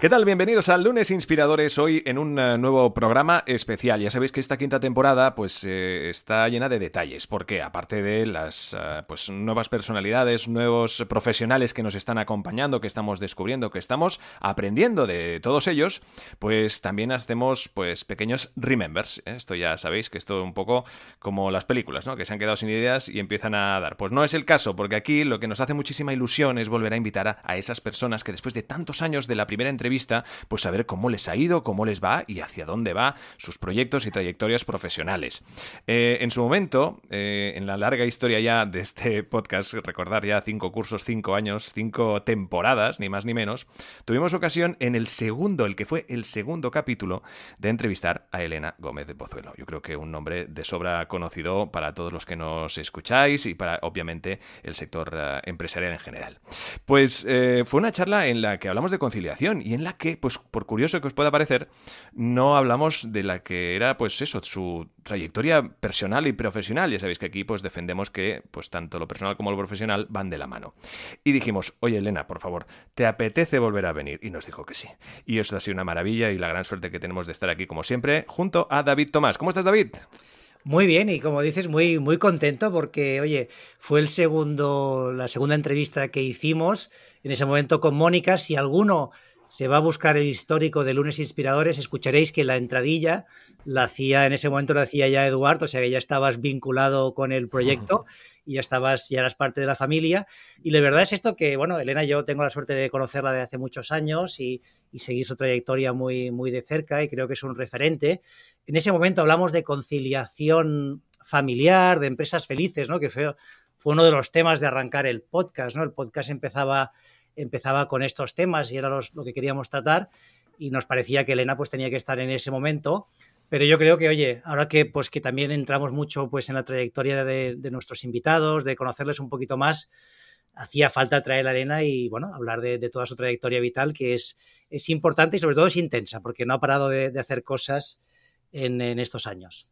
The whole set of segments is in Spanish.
¿Qué tal? Bienvenidos al Lunes Inspiradores, hoy en un eh, nuevo programa especial. Ya sabéis que esta quinta temporada pues eh, está llena de detalles, porque aparte de las eh, pues, nuevas personalidades, nuevos profesionales que nos están acompañando, que estamos descubriendo, que estamos aprendiendo de todos ellos, pues también hacemos pues pequeños remembers. Esto ya sabéis que es un poco como las películas, ¿no? Que se han quedado sin ideas y empiezan a dar. Pues no es el caso, porque aquí lo que nos hace muchísima ilusión es volver a invitar a esas personas que después de tantos años de la primera entrevista pues saber cómo les ha ido, cómo les va y hacia dónde va sus proyectos y trayectorias profesionales. Eh, en su momento, eh, en la larga historia ya de este podcast, recordar ya cinco cursos, cinco años, cinco temporadas, ni más ni menos, tuvimos ocasión en el segundo, el que fue el segundo capítulo, de entrevistar a Elena Gómez de Pozuelo. Yo creo que un nombre de sobra conocido para todos los que nos escucháis y para, obviamente, el sector eh, empresarial en general. Pues fue una charla en la que hablamos de conciliación y en la que, pues por curioso que os pueda parecer, no hablamos de la que era, pues eso, su trayectoria personal y profesional. Ya sabéis que aquí, pues, defendemos que, pues tanto lo personal como lo profesional van de la mano. Y dijimos, oye Elena, por favor, ¿te apetece volver a venir? Y nos dijo que sí. Y eso ha sido una maravilla y la gran suerte que tenemos de estar aquí, como siempre, junto a David Tomás. ¿Cómo estás, David? Muy bien, y como dices, muy, muy contento porque, oye, fue el segundo, la segunda entrevista que hicimos en ese momento con Mónica. Si alguno se va a buscar el histórico de lunes inspiradores, escucharéis que la entradilla la hacía, en ese momento la hacía ya Eduardo, o sea que ya estabas vinculado con el proyecto y ya estabas, ya eras parte de la familia. Y la verdad es esto que, bueno, Elena, yo tengo la suerte de conocerla de hace muchos años y, seguir su trayectoria muy, muy de cerca y creo que es un referente. En ese momento hablamos de conciliación familiar, de empresas felices, ¿no? Que fue, fue uno de los temas de arrancar el podcast, ¿no? El podcast empezaba empezaba con estos temas y era lo que queríamos tratar y nos parecía que Elena pues tenía que estar en ese momento. Pero yo creo que, oye, ahora que, pues, que también entramos mucho pues, en la trayectoria de, nuestros invitados, de conocerles un poquito más, hacía falta traer a Elena y bueno, hablar de, toda su trayectoria vital, que es, es importante y sobre todo es intensa, porque no ha parado de, hacer cosas en, estos años.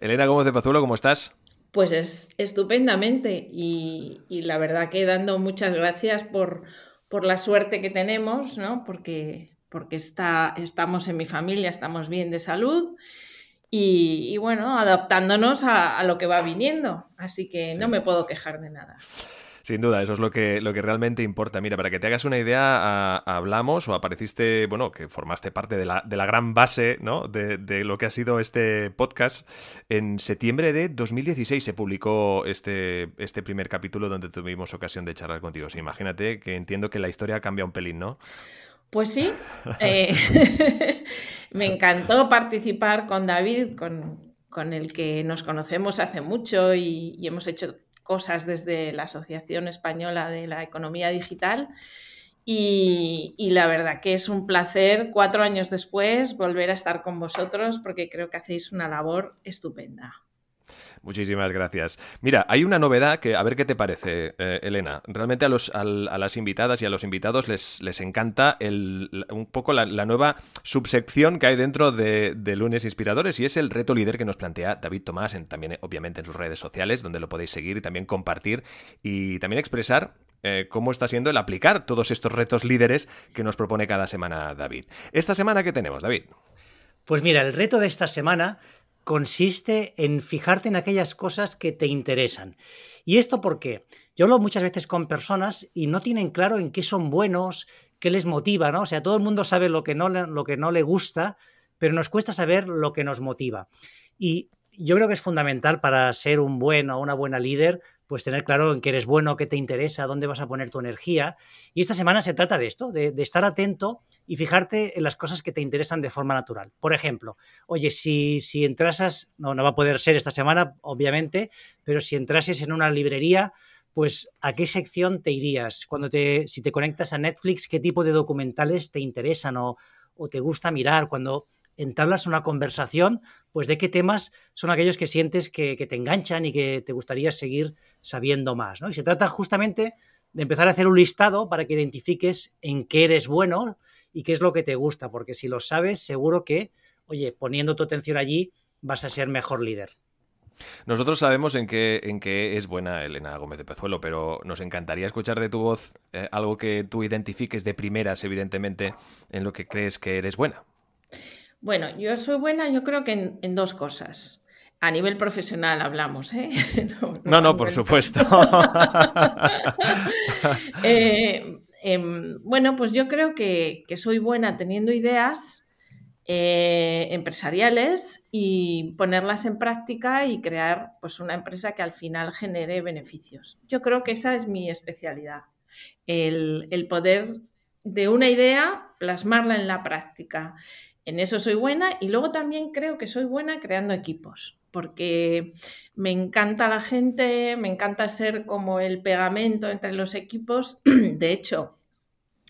Elena Gómez de Pazuelo, ¿cómo estás? Pues es estupendamente y la verdad que dando muchas gracias por, por la suerte que tenemos, ¿no? Porque, porque está, estamos en mi familia, estamos bien de salud y, bueno, adaptándonos a, lo que va viniendo. Así que no me puedo quejar de nada. Sin duda, eso es lo que, lo que realmente importa. Mira, para que te hagas una idea, hablamos o apareciste, bueno, que formaste parte de la, gran base, De, lo que ha sido este podcast. En septiembre de 2016 se publicó este, este primer capítulo donde tuvimos ocasión de charlar contigo. imagínate que entiendo que la historia cambia un pelín, ¿no? Pues sí, eh, me encantó participar con David, con, el que nos conocemos hace mucho y hemos hecho cosas desde la Asociación Española de la Economía Digital. Y, y, la verdad que es un placer cuatro años después volver a estar con vosotros porque creo que hacéis una labor estupenda. Muchísimas gracias. Mira, hay una novedad que, a ver qué te parece, eh, Elena. Realmente a, las invitadas y a los invitados les, les encanta un poco la, nueva subsección que hay dentro de, Lunes Inspiradores y es el reto líder que nos plantea David Tomás, en, también obviamente en sus redes sociales, donde lo podéis seguir y también compartir y también expresar eh, cómo está siendo el aplicar todos estos retos líderes que nos propone cada semana David. Esta semana, ¿qué tenemos, David? Pues mira, el reto de esta semana consiste en fijarte en aquellas cosas que te interesan. ¿Y esto por qué? Yo hablo muchas veces con personas y no tienen claro en qué son buenos, qué les motiva, ¿no? O sea, todo el mundo sabe lo que no, lo que no le gusta, pero nos cuesta saber lo que nos motiva. Y yo creo que es fundamental para ser un buen o una buena líder pues tener claro en qué eres bueno, qué te interesa, dónde vas a poner tu energía. Y esta semana se trata de esto, de, estar atento y fijarte en las cosas que te interesan de forma natural. Por ejemplo, oye, si, si entrasas, no, no va a poder ser esta semana, obviamente, pero si entrases en una librería, pues a qué sección te irías? Cuando te, si te conectas a Netflix, ¿qué tipo de documentales te interesan o te gusta mirar? Cuando entablas una conversación, pues de qué temas son aquellos que sientes que, te enganchan y que te gustaría seguir sabiendo más. Y se trata justamente de empezar a hacer un listado para que identifiques en qué eres bueno y qué es lo que te gusta, porque si lo sabes, seguro que, oye, poniendo tu atención allí, vas a ser mejor líder. Nosotros sabemos en qué, en qué es buena Elena Gómez de Pezuelo, pero nos encantaría escuchar de tu voz eh, algo que tú identifiques de primeras, evidentemente, en lo que crees que eres buena. Bueno, yo soy buena, yo creo que en, dos cosas. A nivel profesional hablamos, ¿eh? No, no, por supuesto. Eh, em, bueno, pues yo creo que, soy buena teniendo ideas eh, empresariales y ponerlas en práctica y crear pues, una empresa que al final genere beneficios. Yo creo que esa es mi especialidad, el, el poder de una idea plasmarla en la práctica en eso soy buena y luego también creo que soy buena creando equipos, porque me encanta la gente, me encanta ser como el pegamento entre los equipos. De hecho,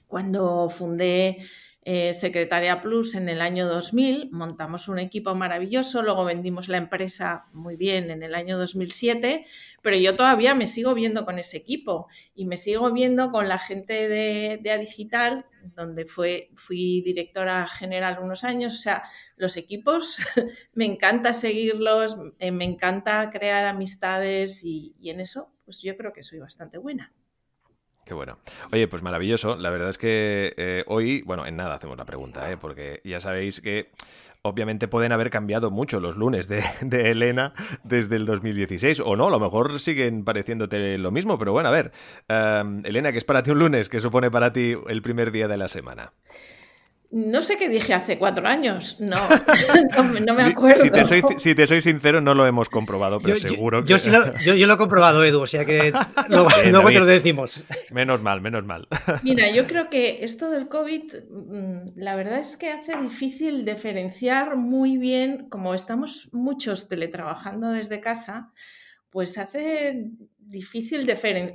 cuando fundé eh, Secretaria Plus en el año 2000, montamos un equipo maravilloso, luego vendimos la empresa muy bien en el año 2007, pero yo todavía me sigo viendo con ese equipo y me sigo viendo con la gente de, de Digital, donde fue, fui directora general unos años. O sea, los equipos me encanta seguirlos, eh, me encanta crear amistades y, y en eso, pues yo creo que soy bastante buena. Qué bueno. Oye, pues maravilloso. La verdad es que eh, hoy, bueno, en nada hacemos la pregunta, ¿eh? porque ya sabéis que obviamente pueden haber cambiado mucho los lunes de, Elena desde el 2016, o no, a lo mejor siguen pareciéndote lo mismo, pero bueno, a ver, eh, Elena, ¿qué es para ti un lunes? ¿Qué supone para ti el primer día de la semana? No sé qué dije hace cuatro años, no, no, me acuerdo. Si te, soy, sincero, no lo hemos comprobado, pero seguro que... Yo, lo, he comprobado, Edu, o sea que no luego te lo decimos. Menos mal, menos mal. Mira, yo creo que esto del COVID, mm, la verdad es que hace difícil diferenciar muy bien, como estamos muchos teletrabajando desde casa, pues hace difícil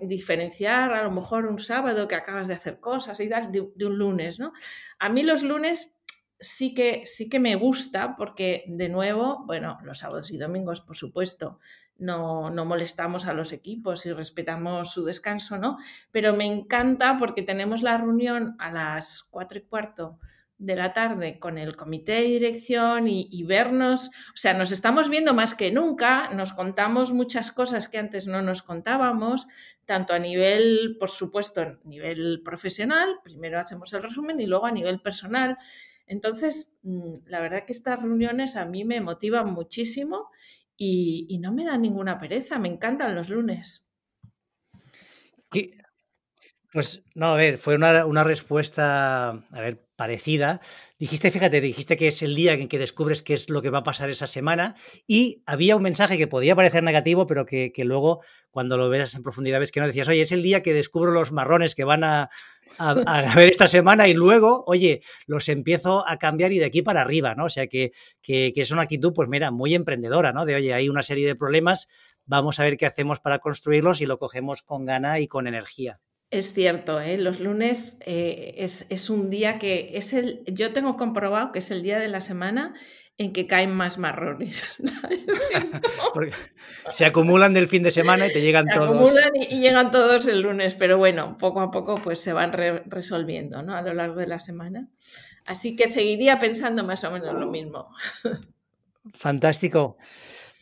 diferenciar a lo mejor un sábado que acabas de hacer cosas y dar de, un lunes, ¿no? A mí los lunes sí que, sí que me gusta porque, de nuevo, bueno, los sábados y domingos, por supuesto, no, no molestamos a los equipos y respetamos su descanso, ¿no? Pero me encanta porque tenemos la reunión a las cuatro y cuarto de la tarde con el comité de dirección y, vernos, o sea, nos estamos viendo más que nunca, nos contamos muchas cosas que antes no nos contábamos, tanto a nivel, por supuesto, a nivel profesional, primero hacemos el resumen y luego a nivel personal. Entonces, mm, la verdad que estas reuniones a mí me motivan muchísimo y, no me dan ninguna pereza, me encantan los lunes. Pues no, a ver, fue una, una respuesta, a ver, parecida. Dijiste, fíjate, dijiste que es el día en que descubres qué es lo que va a pasar esa semana y había un mensaje que podía parecer negativo, pero que, luego cuando lo veas en profundidad ves que no decías, oye, es el día que descubro los marrones que van a, haber ver esta semana y luego, oye, los empiezo a cambiar y de aquí para arriba, ¿no? O sea, que, que es una actitud, pues mira, muy emprendedora, ¿no? De, oye, hay una serie de problemas, vamos a ver qué hacemos para construirlos y lo cogemos con gana y con energía. Es cierto, ¿eh? los lunes eh, es, es, un día que es el, yo tengo comprobado que es el día de la semana en que caen más marrones. se acumulan del fin de semana y te llegan se Acumulan y, llegan todos el lunes, pero bueno, poco a poco pues se van resolviendo ¿no? a lo largo de la semana. Así que seguiría pensando más o menos lo mismo. Fantástico.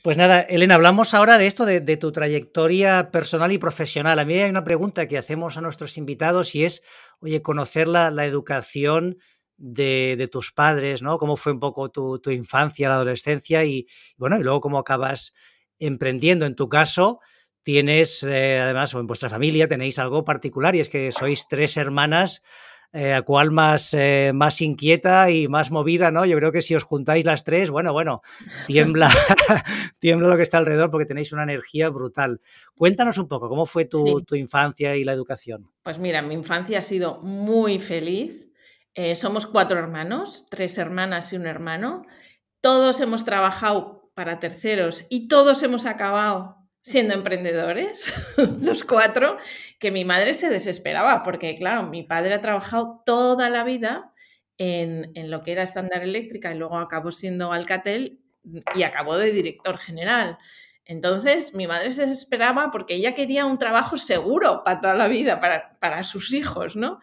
Pues nada, Elena, hablamos ahora de esto, de, tu trayectoria personal y profesional. A mí hay una pregunta que hacemos a nuestros invitados y es, oye, conocer la, educación de, tus padres, ¿no? Cómo fue un poco tu, tu infancia, la adolescencia y, bueno, y luego cómo acabas emprendiendo. En tu caso, tienes, eh, además, o en vuestra familia tenéis algo particular y es que sois tres hermanas eh, a cuál más, eh, más inquieta y más movida, ¿no? Yo creo que si os juntáis las tres, bueno, bueno, tiembla, tiembla lo que está alrededor porque tenéis una energía brutal. Cuéntanos un poco, ¿cómo fue tu, infancia y la educación? Pues mira, mi infancia ha sido muy feliz. Eh, somos cuatro hermanos, tres hermanas y un hermano. Todos hemos trabajado para terceros y todos hemos acabado siendo emprendedores, los cuatro, que mi madre se desesperaba, porque claro, mi padre ha trabajado toda la vida en, lo que era estándar eléctrica y luego acabó siendo Alcatel y acabó de director general. Entonces mi madre se desesperaba porque ella quería un trabajo seguro para toda la vida, para, para sus hijos, ¿no?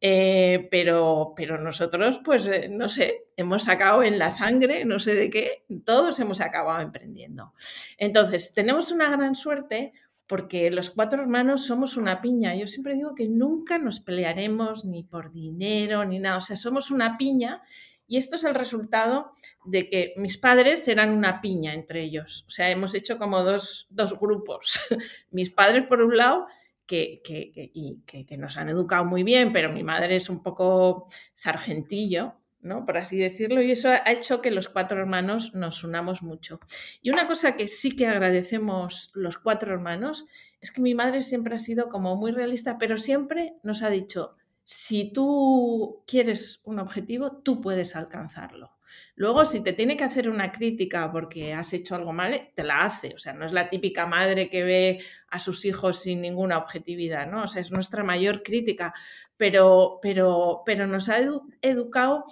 Eh, pero, pero nosotros, pues, eh, no sé, hemos sacado en la sangre, no sé de qué, todos hemos acabado emprendiendo. Entonces, tenemos una gran suerte porque los cuatro hermanos somos una piña. Yo siempre digo que nunca nos pelearemos ni por dinero ni nada, o sea, somos una piña y esto es el resultado de que mis padres eran una piña entre ellos. O sea, hemos hecho como dos, dos grupos. mis padres por un lado que, nos han educado muy bien, pero mi madre es un poco sargentillo, ¿no? Por así decirlo, y eso ha hecho que los cuatro hermanos nos unamos mucho. Y una cosa que sí que agradecemos los cuatro hermanos es que mi madre siempre ha sido como muy realista, pero siempre nos ha dicho, si tú quieres un objetivo, tú puedes alcanzarlo. Luego, si te tiene que hacer una crítica porque has hecho algo mal, te la hace. O sea, no es la típica madre que ve a sus hijos sin ninguna objetividad, ¿no? O sea, es nuestra mayor crítica, pero, pero, nos ha educado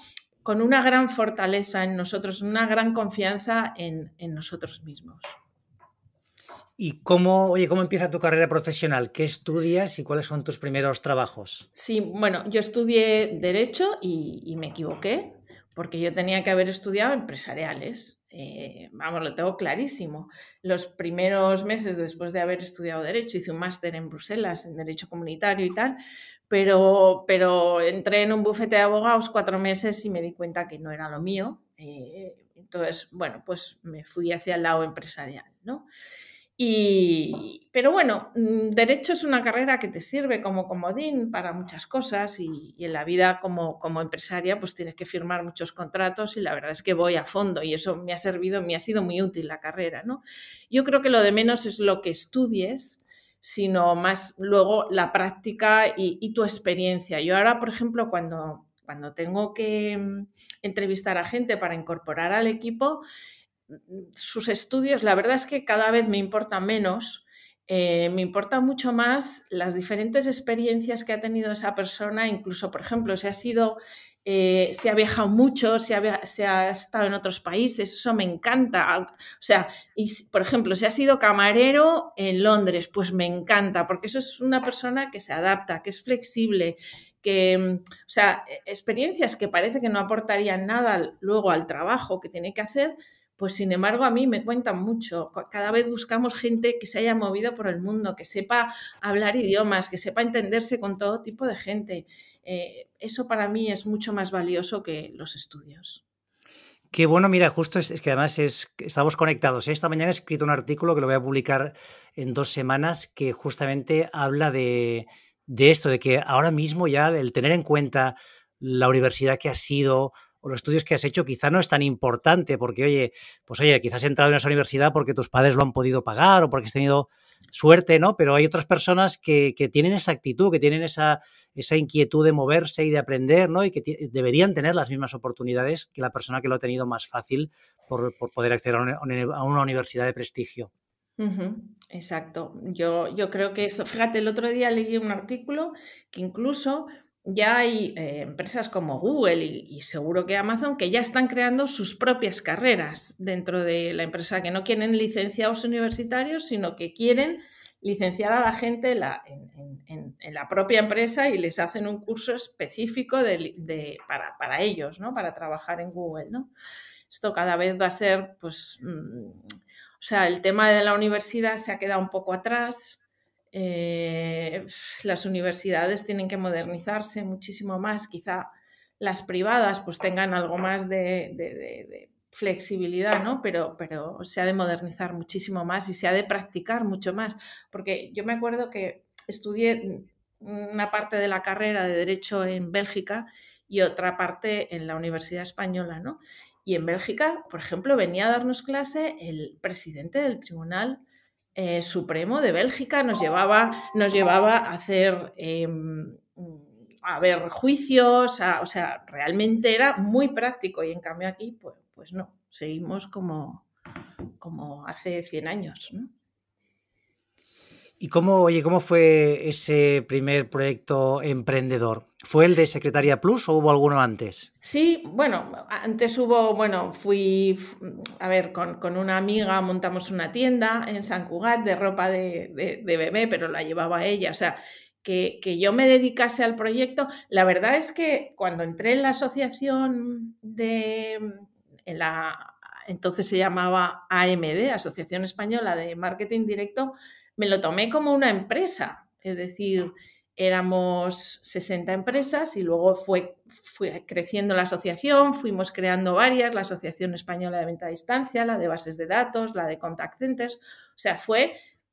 con una gran fortaleza en nosotros, una gran confianza en, nosotros mismos. ¿Y cómo, oye, cómo empieza tu carrera profesional? ¿Qué estudias y cuáles son tus primeros trabajos? Sí, bueno, yo estudié Derecho y me equivoqué porque yo tenía que haber estudiado empresariales. Eh, vamos, lo tengo clarísimo. Los primeros meses después de haber estudiado Derecho, hice un máster en Bruselas en Derecho Comunitario y tal, pero, pero entré en un bufete de abogados cuatro meses y me di cuenta que no era lo mío. Eh, entonces, bueno, pues me fui hacia el lado empresarial, ¿no? Y, pero bueno, mm, derecho es una carrera que te sirve como comodín para muchas cosas y, en la vida como, empresaria pues tienes que firmar muchos contratos y la verdad es que voy a fondo y eso me ha servido, me ha sido muy útil la carrera. ¿no? Yo creo que lo de menos es lo que estudies, sino más luego la práctica y, tu experiencia. Yo ahora, por ejemplo, cuando cuando tengo que mm, entrevistar a gente para incorporar al equipo, sus estudios, la verdad es que cada vez me importa menos. Eh, me importa mucho más las diferentes experiencias que ha tenido esa persona, incluso, por ejemplo, si ha sido, eh, si ha viajado mucho, si ha, si ha, estado en otros países, eso me encanta. O sea, y, por ejemplo, si ha sido camarero en Londres, pues me encanta, porque eso es una persona que se adapta, que es flexible, que, mm, o sea, e, experiencias que parece que no aportarían nada luego al trabajo que tiene que hacer, pues sin embargo, a mí me cuentan mucho. Cada vez buscamos gente que se haya movido por el mundo, que sepa hablar idiomas, que sepa entenderse con todo tipo de gente. Eh, eso para mí es mucho más valioso que los estudios. Qué bueno, mira, justo es, que además estamos conectados. ¿eh? Esta mañana he escrito un artículo que lo voy a publicar en dos semanas que justamente habla de, esto, de que ahora mismo ya el tener en cuenta la universidad que ha sido, los estudios que has hecho quizá no es tan importante porque, oye, pues oye, quizás has entrado en esa universidad porque tus padres lo han podido pagar o porque has tenido suerte, ¿no? Pero hay otras personas que, tienen esa actitud, que tienen esa, esa, inquietud de moverse y de aprender, ¿no? Y que deberían tener las mismas oportunidades que la persona que lo ha tenido más fácil por, poder acceder a una, universidad de prestigio. exacto. Yo, yo creo que eso, fíjate, el otro día leí un artículo que incluso ya hay eh, empresas como Google y, seguro que Amazon que ya están creando sus propias carreras dentro de la empresa, que no quieren licenciados universitarios, sino que quieren licenciar a la gente en, la propia empresa y les hacen un curso específico para, ellos, ¿no? para trabajar en Google. Esto cada vez va a ser, pues, mm, o sea, el tema de la universidad se ha quedado un poco atrás eh, las universidades tienen que modernizarse muchísimo más, quizá las privadas pues tengan algo más de, de, flexibilidad, ¿no? Pero, pero se ha de modernizar muchísimo más y se ha de practicar mucho más, porque yo me acuerdo que estudié una parte de la carrera de Derecho en Bélgica y otra parte en la Universidad Española, ¿no? Y en Bélgica, por ejemplo, venía a darnos clase el presidente del Tribunal eh, supremo de Bélgica nos llevaba, nos llevaba a hacer em, a ver juicios, o sea, realmente era muy práctico y en cambio aquí, pues, pues no, seguimos como, como hace 100 años. ¿no? ¿Y cómo, oye, cómo fue ese primer proyecto emprendedor? ¿Fue el de Secretaría Plus o hubo alguno antes? Sí, bueno, antes hubo, bueno, fui, a ver, con, una amiga montamos una tienda en San Cugat de ropa de, bebé, pero la llevaba ella, o sea, que, que, yo me dedicase al proyecto. La verdad es que cuando entré en la asociación de, la, entonces se llamaba AMD, Asociación Española de Marketing Directo, me lo tomé como una empresa, es decir, ah. éramos 60 empresas y luego fue, creciendo la asociación, fuimos creando varias, la Asociación Española de Venta a Distancia, la de bases de datos, la de contact centers, o sea, fue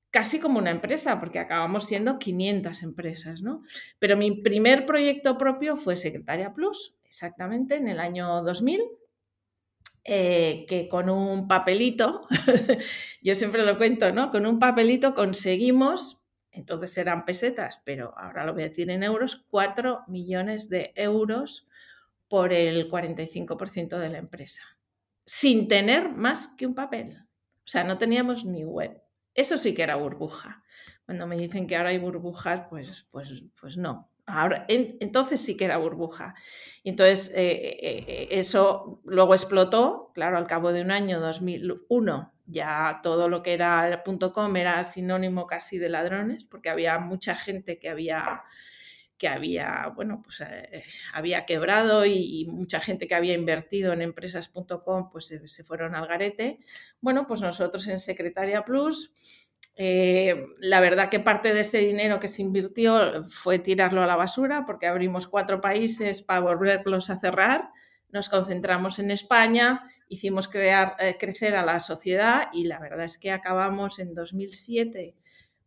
casi como una empresa, porque acabamos siendo 500 empresas, ¿no? Pero mi primer proyecto propio fue Secretaria Plus, exactamente en el año 2000, eh, que con un papelito, yo siempre lo cuento, ¿no? Con un papelito conseguimos, entonces eran pesetas, pero ahora lo voy a decir en euros, 4 millones de euros por el 45% de la empresa, sin tener más que un papel. O sea, no teníamos ni web. Eso sí que era burbuja. Cuando me dicen que ahora hay burbujas, pues, pues, pues no. Ahora, entonces sí que era burbuja. entonces eh, eh, eh, eso luego explotó, claro, al cabo de un año, 2001, ya todo lo que era el .com era sinónimo casi de ladrones, porque había mucha gente que había que había, bueno, pues había quebrado y, mucha gente que había invertido en empresas.com pues se, fueron al garete. Bueno, pues nosotros en Secretaria Plus eh, la verdad que parte de ese dinero que se invirtió fue tirarlo a la basura porque abrimos cuatro países para volverlos a cerrar. Nos concentramos en España, hicimos crear, eh, crecer a la sociedad y la verdad es que acabamos en 2007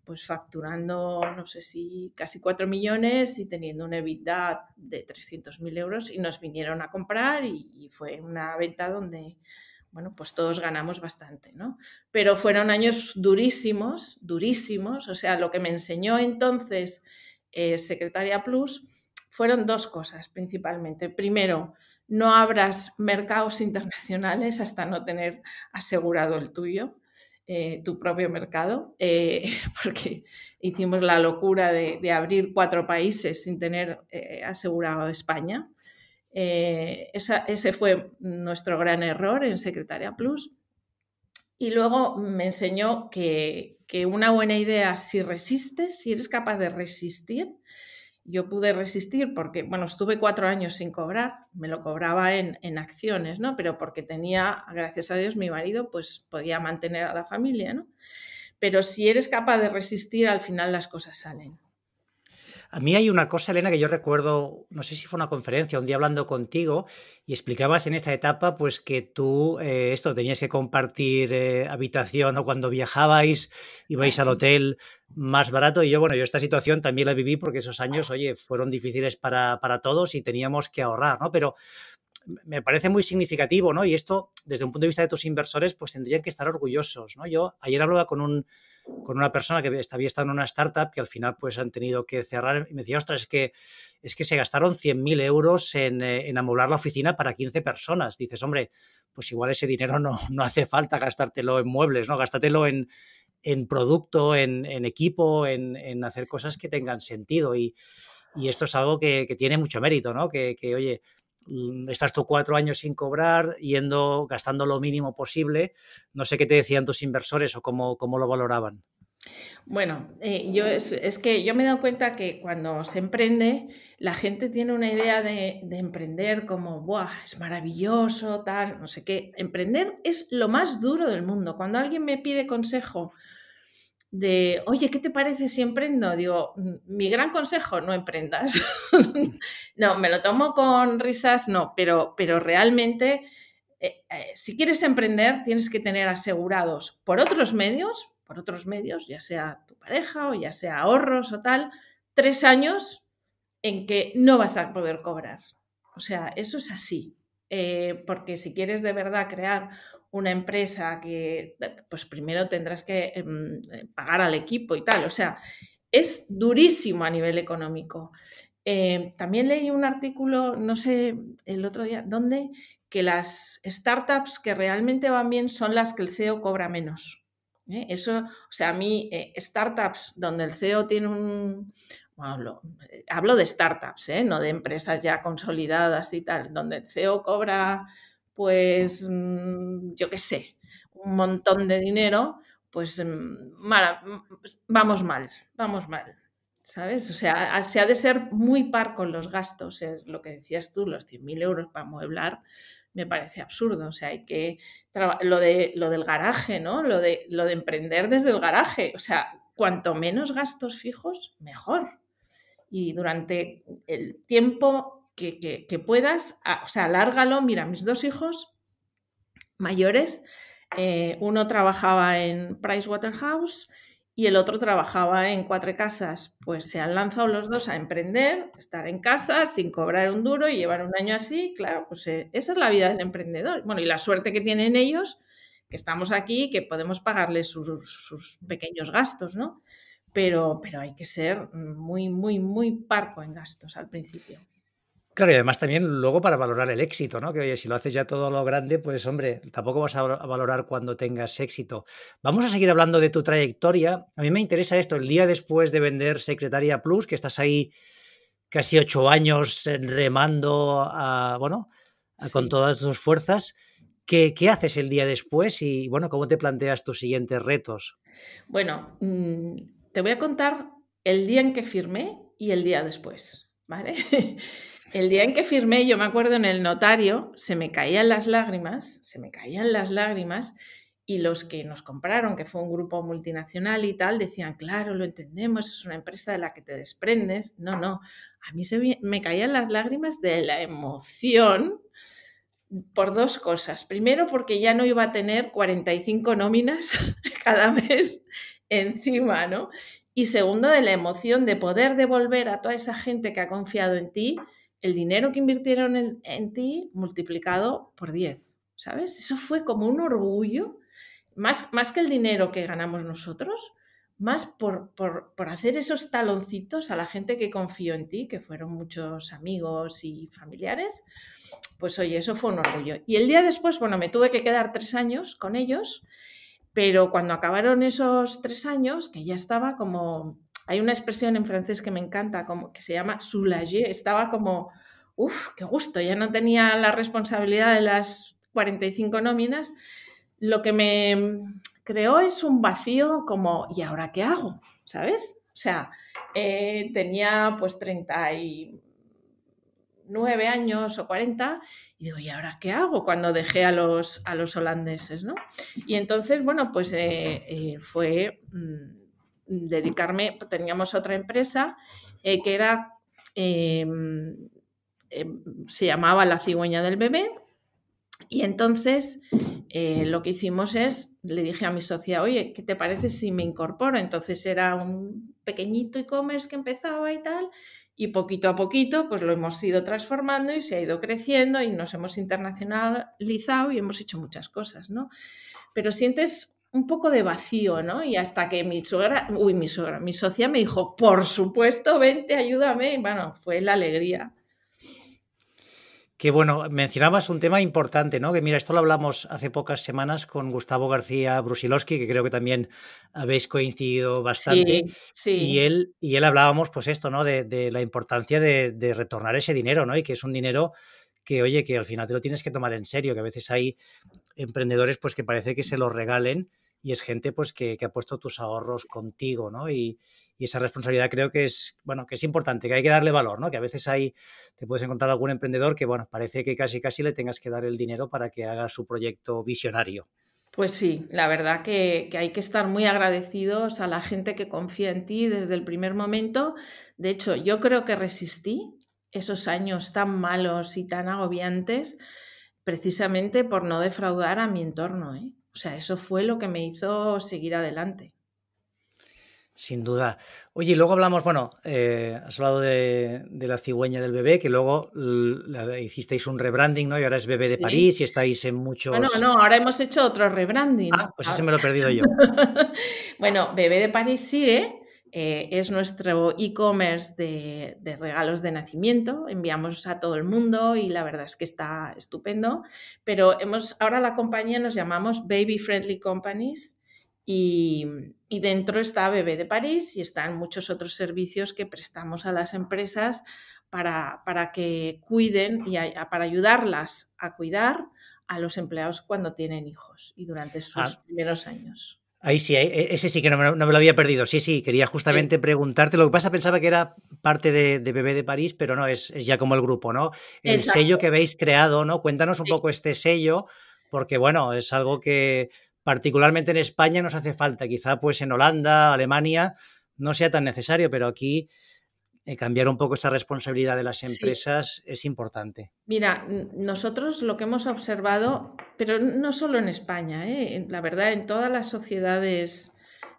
pues facturando, no sé si casi cuatro millones y teniendo una EBITDA de 300.000 euros y nos vinieron a comprar y fue una venta donde bueno, pues todos ganamos bastante, ¿no? Pero fueron años durísimos, durísimos, o sea, lo que me enseñó entonces eh, Secretaria Plus fueron dos cosas principalmente. Primero, no abras mercados internacionales hasta no tener asegurado el tuyo. Eh, tu propio mercado, eh, porque hicimos la locura de, abrir cuatro países sin tener asegurado España. Eh, ese fue nuestro gran error en Secretaria Plus. Y luego me enseñó que, una buena idea, si resistes, si eres capaz de resistir, yo pude resistir porque, bueno, estuve cuatro años sin cobrar, me lo cobraba en, en acciones, ¿no? Pero porque tenía, gracias a Dios, mi marido, pues podía mantener a la familia, ¿no? Pero si eres capaz de resistir, al final las cosas salen. A mí hay una cosa, Elena, que yo recuerdo, no sé si fue una conferencia, un día hablando contigo y explicabas en esta etapa, pues que tú eh, esto tenías que compartir eh, habitación o cuando viajabais, ibais ah, al hotel más barato. Y yo, bueno, yo esta situación también la viví porque esos años, oye, fueron difíciles para, para todos y teníamos que ahorrar, ¿no? Pero me parece muy significativo, ¿no? Y esto, desde un punto de vista de tus inversores, pues tendrían que estar orgullosos, ¿no? Yo ayer hablaba con un con una persona que había estado en una startup que al final pues han tenido que cerrar y me decía, ostras, es que, es que se gastaron 100.000 euros en, eh, en, amoblar la oficina para 15 personas. Dices, hombre, pues igual ese dinero no, no hace falta gastártelo en muebles, ¿no? Gástatelo en, producto, en, equipo, en, hacer cosas que tengan sentido y, y esto es algo que, tiene mucho mérito, ¿no? Que, que, oye, Mm, estás tú cuatro años sin cobrar, yendo, gastando lo mínimo posible. No sé qué te decían tus inversores o cómo, lo valoraban. Bueno, eh, yo es, que yo me he dado cuenta que cuando se emprende, la gente tiene una idea de, emprender como, ¡buah! Es maravilloso, tal, no sé qué. Emprender es lo más duro del mundo. Cuando alguien me pide consejo de, oye, ¿qué te parece si emprendo? Digo, mi gran consejo, no emprendas. no, me lo tomo con risas, no, pero, pero realmente, eh, eh, si quieres emprender, tienes que tener asegurados por otros medios, por otros medios, ya sea tu pareja o ya sea ahorros o tal, tres años en que no vas a poder cobrar. O sea, eso es así. Eh, porque si quieres de verdad crear una empresa que, eh, pues primero tendrás que em, eh, pagar al equipo y tal. O sea, es durísimo a nivel económico. también leí un artículo, no sé, el otro día, donde que las startups que realmente van bien son las que el CEO cobra menos. ¿eh? Eso, o sea, a mí, eh, startups donde el CEO tiene un. Bueno, eh, hablo, de startups, no de empresas ya consolidadas y tal, donde el CEO cobra, pues, mm, yo qué sé, un montón de dinero, pues mm, mm, vamos mal, vamos mal. ¿Sabes? O sea, se ha de ser muy par con los gastos, es lo que decías tú, los 100.000 euros para mueblar, me parece absurdo. O sea, hay que lo, de, lo del garaje, ¿no? Lo de, lo de emprender desde el garaje. O sea, cuanto menos gastos fijos, mejor. Y durante el tiempo que, que, puedas, o sea, alárgalo. Mira, mis dos hijos mayores, eh, uno trabajaba en Pricewaterhouse y el otro trabajaba en cuatro casas. Pues se han lanzado los dos a emprender, estar en casa sin cobrar un duro y llevar un año así. Claro, pues eh, esa es la vida del emprendedor. Bueno, y la suerte que tienen ellos, que estamos aquí, que podemos pagarles sus, pequeños gastos, ¿no? Pero, pero hay que ser muy, muy, muy parco en gastos al principio. Claro, y además también luego para valorar el éxito, ¿no? Que oye, si lo haces ya todo lo grande, pues hombre, tampoco vas a valorar cuando tengas éxito. Vamos a seguir hablando de tu trayectoria. A mí me interesa esto, el día después de vender Secretaria Plus, que estás ahí casi ocho años remando, a, bueno, con todas tus fuerzas. ¿Qué, haces el día después y, bueno, cómo te planteas tus siguientes retos? Bueno, mm, te voy a contar el día en que firmé y el día después, ¿vale? El día en que firmé, yo me acuerdo en el notario, se me caían las lágrimas, se me caían las lágrimas y los que nos compraron, que fue un grupo multinacional y tal, decían, claro, lo entendemos, es una empresa de la que te desprendes. No, no, a mí se me caían las lágrimas de la emoción por dos cosas. Primero, porque ya no iba a tener 45 nóminas cada mes encima, ¿no? Y segundo, de la emoción de poder devolver a toda esa gente que ha confiado en ti el dinero que invirtieron en, ti multiplicado por 10, ¿sabes? Eso fue como un orgullo, más, más que el dinero que ganamos nosotros, más por, por, por, hacer esos taloncitos a la gente que confió en ti, que fueron muchos amigos y familiares, pues oye, eso fue un orgullo. Y el día después, bueno, me tuve que quedar tres años con ellos, pero cuando acabaron esos tres años, que ya estaba como hay una expresión en francés que me encanta, que se llama soulager. Estaba como, uff, qué gusto, ya no tenía la responsabilidad de las 45 nóminas. Lo que me creó es un vacío como, ¿y ahora qué hago? ¿Sabes? O sea, eh, tenía pues 39 años o 40 y digo, ¿y ahora qué hago? Cuando dejé a los, a los holandeses, ¿no? Y entonces, bueno, pues eh, eh, fue... Mm, dedicarme, teníamos otra empresa eh, que era, em, em, se llamaba La cigüeña del bebé. Y entonces eh, lo que hicimos es, le dije a mi socia, oye, ¿qué te parece si me incorporo? Entonces era un pequeñito e-commerce que empezaba y tal, y poquito a poquito pues lo hemos ido transformando y se ha ido creciendo y nos hemos internacionalizado y hemos hecho muchas cosas, ¿no? Pero sientes un poco de vacío, ¿no? Y hasta que mi suegra, uy, mi suegra, mi socia me dijo, por supuesto, vente, ayúdame. Y bueno, fue la alegría. Que bueno, mencionabas un tema importante, ¿no? Que mira, esto lo hablamos hace pocas semanas con Gustavo García Brusilowski, que creo que también habéis coincidido bastante. Sí, sí. Y él, y él hablábamos, pues esto, ¿no? De, la importancia de, de, retornar ese dinero, ¿no? Y que es un dinero que, oye, que al final te lo tienes que tomar en serio, que a veces hay emprendedores, pues que parece que se lo regalen y es gente pues que, ha puesto tus ahorros contigo, ¿no? Y, esa responsabilidad creo que es, bueno, que es importante, que hay que darle valor, ¿no? Que a veces hay, te puedes encontrar algún emprendedor que, bueno, parece que casi casi le tengas que dar el dinero para que haga su proyecto visionario. Pues sí, la verdad que, que, hay que estar muy agradecidos a la gente que confía en ti desde el primer momento. De hecho, yo creo que resistí esos años tan malos y tan agobiantes precisamente por no defraudar a mi entorno. ¿eh? O sea, eso fue lo que me hizo seguir adelante. Sin duda. Oye, luego hablamos, bueno, eh, has hablado de, la cigüeña del bebé, que luego hicisteis un rebranding, ¿no? Y ahora es bebé de París y estáis en muchos. Bueno, no, ahora hemos hecho otro rebranding. Ah, pues ese me lo he perdido yo. bueno, bebé de París sigue, eh, es nuestro e-commerce de, regalos de nacimiento, enviamos a todo el mundo y la verdad es que está estupendo, pero hemos, ahora la compañía nos llamamos Baby Friendly Companies y, dentro está Bebé de París y están muchos otros servicios que prestamos a las empresas para, que cuiden y para ayudarlas a cuidar a los empleados cuando tienen hijos y durante sus ah. primeros años. Ahí sí, e, ese sí que no, me lo había perdido. Sí, sí, quería justamente preguntarte. Lo que pasa, pensaba que era parte de, de Bebé de París, pero no, es, ya como el grupo, ¿no? El sello que habéis creado, ¿no? Cuéntanos un poco este sello, porque bueno, es algo que particularmente en España nos hace falta. Quizá pues en Holanda, Alemania, no sea tan necesario, pero aquí eh, cambiar un poco esa responsabilidad de las empresas es importante. Mira, nosotros lo que hemos observado, pero no solo en España, ¿eh? la verdad, en todas las sociedades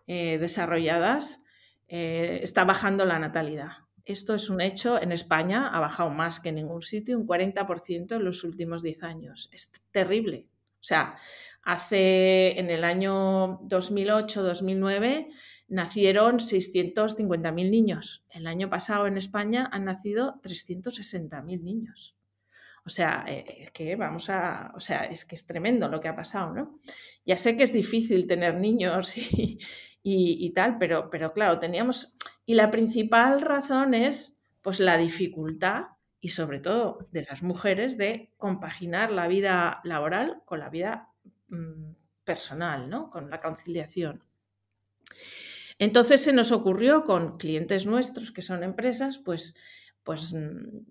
eh, desarrolladas está bajando la natalidad. Esto es un hecho, en España ha bajado más que en ningún sitio, un 40% en los últimos 10 años. Es terrible. O sea, hace en el año 2008-2009 nacieron 650.000 niños. El año pasado en España han nacido 360.000 niños. O sea, eh, es que vamos a, o sea, es que es tremendo lo que ha pasado, ¿no? Ya sé que es difícil tener niños y, tal, pero, pero claro, teníamos. Y la principal razón es pues la dificultad y sobre todo de las mujeres de compaginar la vida laboral con la vida mm, personal, ¿no? Con la conciliación. Entonces se nos ocurrió con clientes nuestros, que son empresas, pues, pues mm,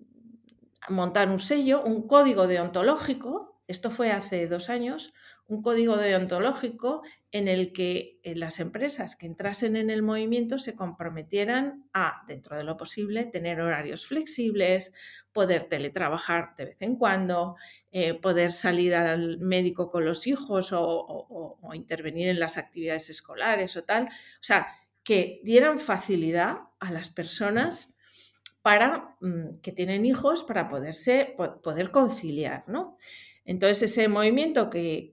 montar un sello, un código deontológico. Esto fue hace dos años, un código deontológico en el que eh, las empresas que entrasen en el movimiento se comprometieran a, dentro de lo posible, tener horarios flexibles, poder teletrabajar de vez en cuando, eh, poder salir al médico con los hijos o, intervenir en las actividades escolares o tal. O sea, que dieran facilidad a las personas para mm, que tienen hijos para poderse poder conciliar, ¿no? Entonces ese movimiento que,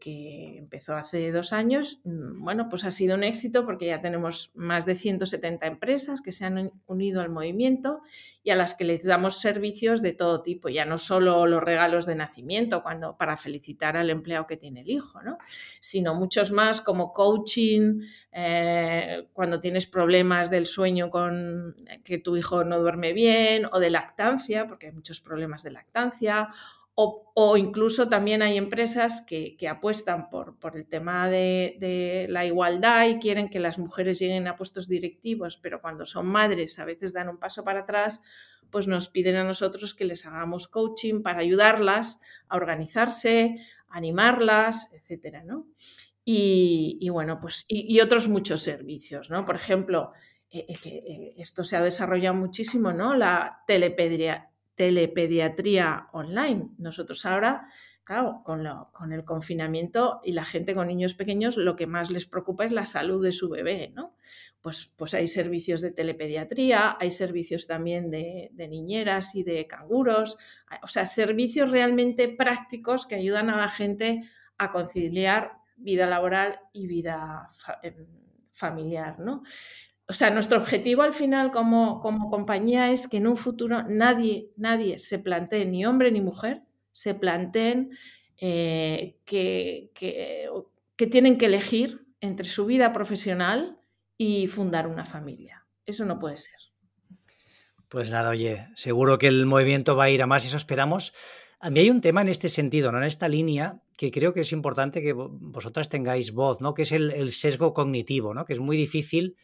empezó hace dos años, mm, bueno, pues ha sido un éxito porque ya tenemos más de 170 empresas que se han unido al movimiento y a las que les damos servicios de todo tipo, ya no solo los regalos de nacimiento cuando, para felicitar al empleado que tiene el hijo, sino muchos más como coaching, eh, cuando tienes problemas del sueño con que tu hijo no duerme bien o de lactancia, porque hay muchos problemas de lactancia, o, incluso también hay empresas que, apuestan por, el tema de, la igualdad y quieren que las mujeres lleguen a puestos directivos, pero cuando son madres a veces dan un paso para atrás, pues nos piden a nosotros que les hagamos coaching para ayudarlas a organizarse, animarlas, etcétera, ¿no? y, bueno, pues y, otros muchos servicios, ¿no? Por ejemplo, eh, eh, eh, esto se ha desarrollado muchísimo, ¿no? La telepediatría telepediatría online. Nosotros ahora, claro, con, el confinamiento y la gente con niños pequeños, lo que más les preocupa es la salud de su bebé, ¿no? Pues, pues hay servicios de telepediatría, hay servicios también de, niñeras y de canguros, o sea, servicios realmente prácticos que ayudan a la gente a conciliar vida laboral y vida em, familiar, ¿no? o sea, nuestro objetivo al final como, como compañía es que en un futuro nadie, nadie se plantee, ni hombre ni mujer, se planteen eh, que, que, tienen que elegir entre su vida profesional y fundar una familia. Eso no puede ser. Pues nada, oye, seguro que el movimiento va a ir a más, eso esperamos. A mí hay un tema en este sentido, en esta línea, que creo que es importante que vosotras tengáis voz, ¿no? que es el, el sesgo cognitivo, ¿no? que es muy difícil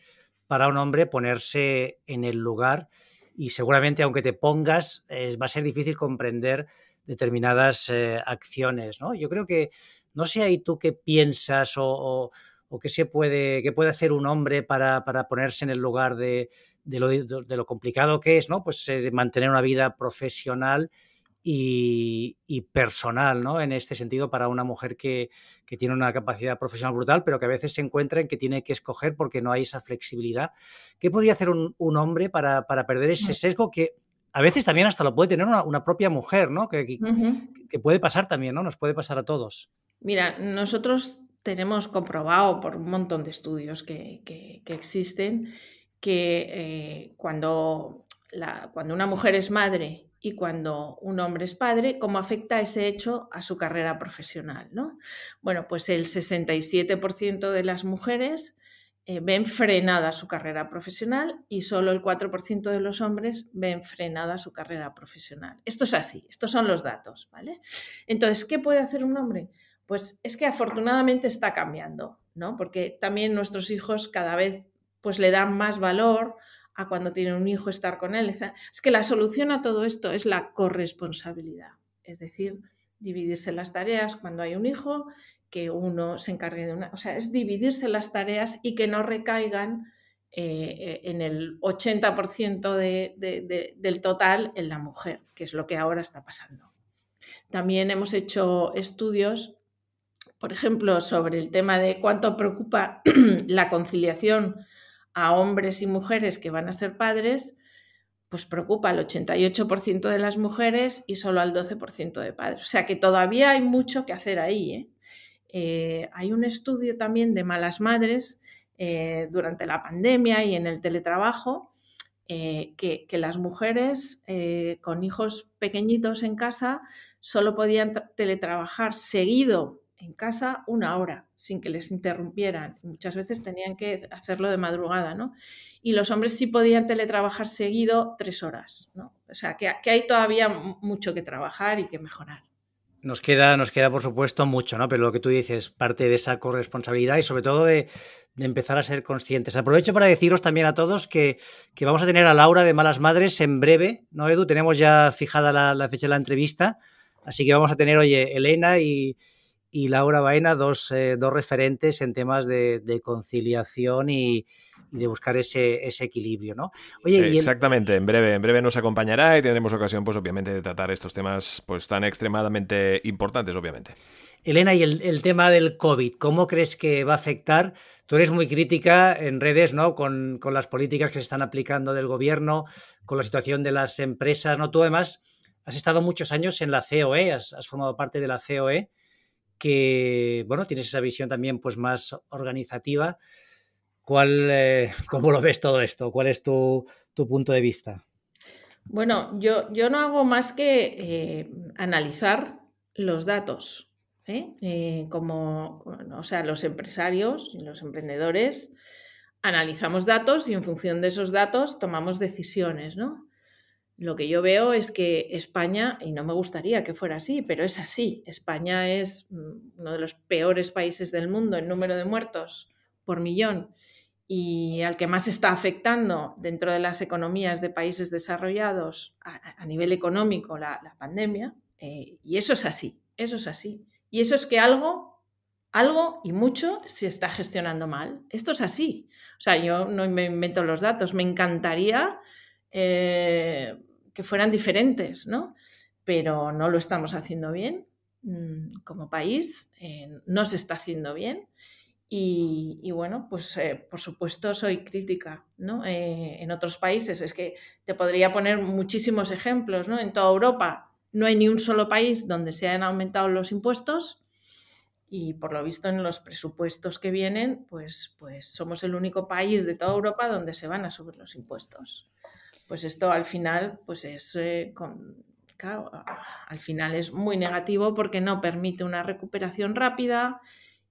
para un hombre ponerse en el lugar y seguramente aunque te pongas va a ser difícil comprender determinadas eh, acciones, ¿no? Yo creo que, no sé ahí tú qué piensas o, qué se puede, que puede hacer un hombre para, para ponerse en el lugar de, de, lo, complicado que es, ¿no? Pues eh, mantener una vida profesional y, personal, ¿no? En este sentido, para una mujer que, tiene una capacidad profesional brutal, pero que a veces se encuentra en que tiene que escoger porque no hay esa flexibilidad. ¿Qué podría hacer un, hombre para, perder ese sesgo que a veces también hasta lo puede tener una, propia mujer, ¿no? Que, que, puede pasar también, ¿no? Nos puede pasar a todos. Mira, nosotros tenemos comprobado por un montón de estudios que, existen que eh, cuando, cuando, una mujer es madre y cuando un hombre es padre, cómo afecta ese hecho a su carrera profesional. ¿no? Bueno, pues el 67% de las mujeres eh, ven frenada su carrera profesional y solo el 4% de los hombres ven frenada su carrera profesional. Esto es así, estos son los datos. ¿vale? Entonces, ¿qué puede hacer un hombre? Pues es que afortunadamente está cambiando, ¿no? porque también nuestros hijos cada vez pues, le dan más valor a cuando tiene un hijo estar con él. Es que la solución a todo esto es la corresponsabilidad, es decir, dividirse las tareas cuando hay un hijo, que uno se encargue de una, o sea, es dividirse las tareas y que no recaigan eh, en el 80% del total en la mujer, que es lo que ahora está pasando. También hemos hecho estudios, por ejemplo, sobre el tema de cuánto preocupa la conciliación a hombres y mujeres que van a ser padres, pues preocupa al 88% de las mujeres y solo al 12% de padres. O sea que todavía hay mucho que hacer ahí. ¿eh? Eh, hay un estudio también de malas madres eh, durante la pandemia y en el teletrabajo, que, que, las mujeres con hijos pequeñitos en casa solo podían teletrabajar seguido en casa una hora sin que les interrumpieran. Muchas veces tenían que hacerlo de madrugada, ¿no? Y los hombres sí podían teletrabajar seguido tres horas, ¿no? O sea, que, hay todavía mucho que trabajar y que mejorar. Nos queda, nos queda, por supuesto, mucho, ¿no? Pero lo que tú dices, parte de esa corresponsabilidad y sobre todo de, empezar a ser conscientes. Aprovecho para deciros también a todos que, vamos a tener a Laura de Malas Madres en breve, ¿no, Edu? Tenemos ya fijada la, la fecha de la entrevista, así que vamos a tener, oye, Elena y, y Laura Baena, dos, eh, dos referentes en temas de, conciliación y, de buscar ese, ese equilibrio, ¿no? Oye, eh, Exactamente, en breve, en breve nos acompañará y tendremos ocasión, pues obviamente, de tratar estos temas pues tan extremadamente importantes, obviamente. Elena, y el, tema del COVID, ¿cómo crees que va a afectar? Tú eres muy crítica en redes, ¿no? Con, las políticas que se están aplicando del gobierno, con la situación de las empresas, ¿no? Tú además has estado muchos años en la COE, has formado parte de la COE que, bueno, tienes esa visión también pues más organizativa. ¿Cuál, eh, ¿Cómo lo ves todo esto? ¿Cuál es tu, punto de vista? Bueno, yo, yo no hago más que eh, analizar los datos. ¿eh? como, o sea, los empresarios, y los emprendedores, analizamos datos y en función de esos datos tomamos decisiones, ¿no? Lo que yo veo es que España, y no me gustaría que fuera así, pero es así, España es mm, uno de los peores países del mundo en número de muertos por millón y al que más está afectando dentro de las economías de países desarrollados a, nivel económico la, pandemia. Eh, y eso es así, eso es así. Y eso es que algo, algo y mucho se está gestionando mal. Esto es así. O sea, yo no me invento los datos. Me encantaría eh, que fueran diferentes, ¿no? Pero no lo estamos haciendo bien mm, como país, eh, no se está haciendo bien. Y, bueno, pues eh, por supuesto soy crítica, ¿no? Eh, en otros países, es que te podría poner muchísimos ejemplos, ¿no? En toda Europa no hay ni un solo país donde se hayan aumentado los impuestos y por lo visto en los presupuestos que vienen, pues, pues somos el único país de toda Europa donde se van a subir los impuestos pues esto al final, pues es, eh, con, al final es muy negativo porque no permite una recuperación rápida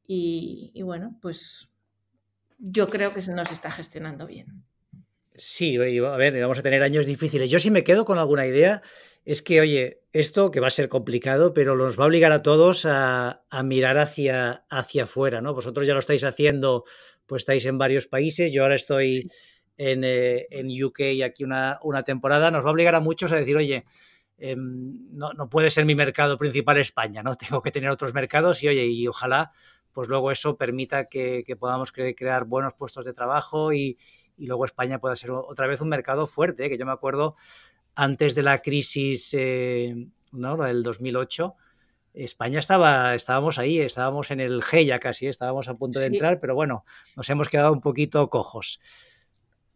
y, bueno, pues yo creo que se nos está gestionando bien. Sí, a ver, vamos a tener años difíciles. Yo sí me quedo con alguna idea. Es que, oye, esto que va a ser complicado, pero nos va a obligar a todos a, mirar hacia, hacia afuera, ¿no? Vosotros ya lo estáis haciendo, pues estáis en varios países. Yo ahora estoy en, UK eh, en UK aquí una, temporada, nos va a obligar a muchos a decir, oye, em, no, puede ser mi mercado principal España, ¿no? Tengo que tener otros mercados y oye, y ojalá pues luego eso permita que, podamos crear buenos puestos de trabajo y, luego España pueda ser otra vez un mercado fuerte, ¿eh? que yo me acuerdo antes de la crisis eh, ¿no? La del 2008, España estaba, estábamos ahí, estábamos en el G ya casi, estábamos a punto de entrar, pero bueno, nos hemos quedado un poquito cojos.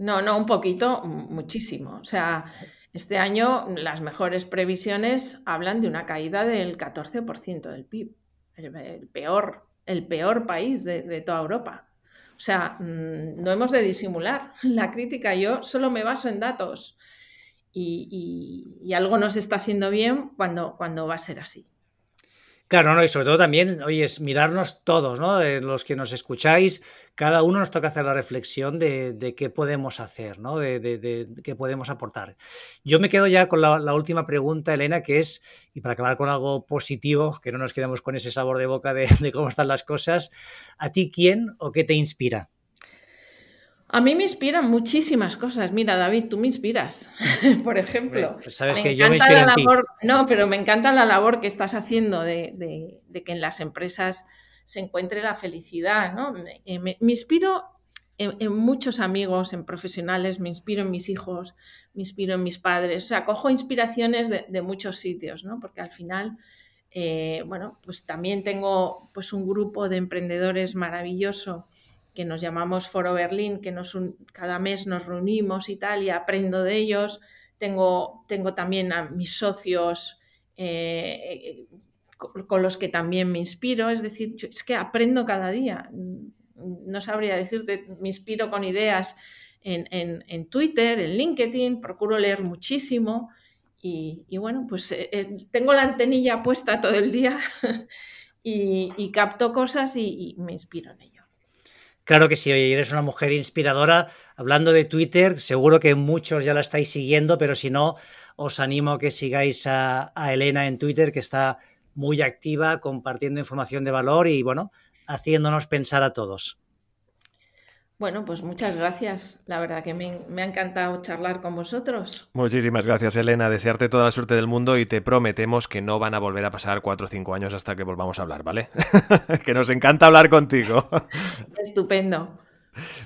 No, no, un poquito, muchísimo. O sea, este año las mejores previsiones hablan de una caída del 14% del PIB, el, peor, el peor país de, toda Europa. O sea, mm, no hemos de disimular. La crítica yo solo me baso en datos y, algo no se está haciendo bien cuando, cuando va a ser así. Claro, no, y sobre todo también, oye, es mirarnos todos, ¿no? Eh, los que nos escucháis, cada uno nos toca hacer la reflexión de, qué podemos hacer, ¿no? De, qué podemos aportar. Yo me quedo ya con la, última pregunta, Elena, que es, y para acabar con algo positivo, que no nos quedemos con ese sabor de boca de, cómo están las cosas, ¿a ti quién o qué te inspira? A mí me inspiran muchísimas cosas. Mira, David, tú me inspiras, por ejemplo. Pues me encanta la labor, no, pero me encanta la labor que estás haciendo de, que en las empresas se encuentre la felicidad, ¿no? me, eh, inspiro en, muchos amigos, en profesionales, me inspiro en mis hijos, me inspiro en mis padres, o sea, cojo inspiraciones de, muchos sitios, ¿no? Porque al final, eh, bueno, pues también tengo pues un grupo de emprendedores maravilloso que nos llamamos Foro Berlín, que nos cada mes nos reunimos y tal, y aprendo de ellos. Tengo, tengo también a mis socios eh, eh, con, los que también me inspiro, es decir, es que aprendo cada día. No sabría decirte, me inspiro con ideas en, Twitter, en LinkedIn, procuro leer muchísimo y, bueno, pues eh, tengo la antenilla puesta todo el día y, capto cosas y, y me inspiro en ellas. Claro que sí, oye, eres una mujer inspiradora. Hablando de Twitter, seguro que muchos ya la estáis siguiendo, pero si no, os animo a que sigáis a, a Elena en Twitter, que está muy activa, compartiendo información de valor y, bueno, haciéndonos pensar a todos. Bueno, pues muchas gracias. La verdad que me, ha encantado charlar con vosotros. Muchísimas gracias, Elena. Desearte toda la suerte del mundo y te prometemos que no van a volver a pasar cuatro o cinco años hasta que volvamos a hablar, ¿vale? que nos encanta hablar contigo. Estupendo.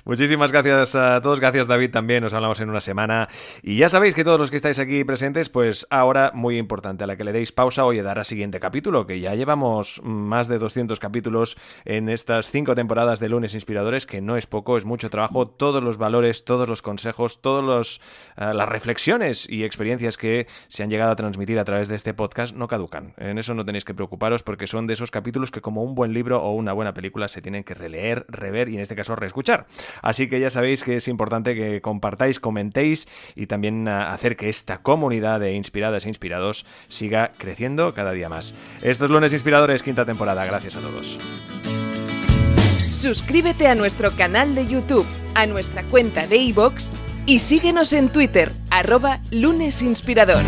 Muchísimas gracias a todos, gracias David también, nos hablamos en una semana. Y ya sabéis que todos los que estáis aquí presentes, pues ahora muy importante, a la que le deis pausa, o dar a siguiente capítulo, que ya llevamos más de 200 capítulos en estas cinco temporadas de lunes inspiradores, que no es poco, es mucho trabajo, todos los valores, todos los consejos, todas eh, las reflexiones y experiencias que se han llegado a transmitir a través de este podcast no caducan. En eso no tenéis que preocuparos porque son de esos capítulos que como un buen libro o una buena película se tienen que releer, rever y en este caso reescuchar. Así que ya sabéis que es importante que compartáis, comentéis y también ah, hacer que esta comunidad de inspiradas e inspirados siga creciendo cada día más. Estos lunes inspiradores, quinta temporada. Gracias a todos. Suscríbete a nuestro canal de YouTube, a nuestra cuenta de iVoox y síguenos en Twitter, arroba lunesinspirador.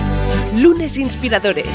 Lunes Inspiradores.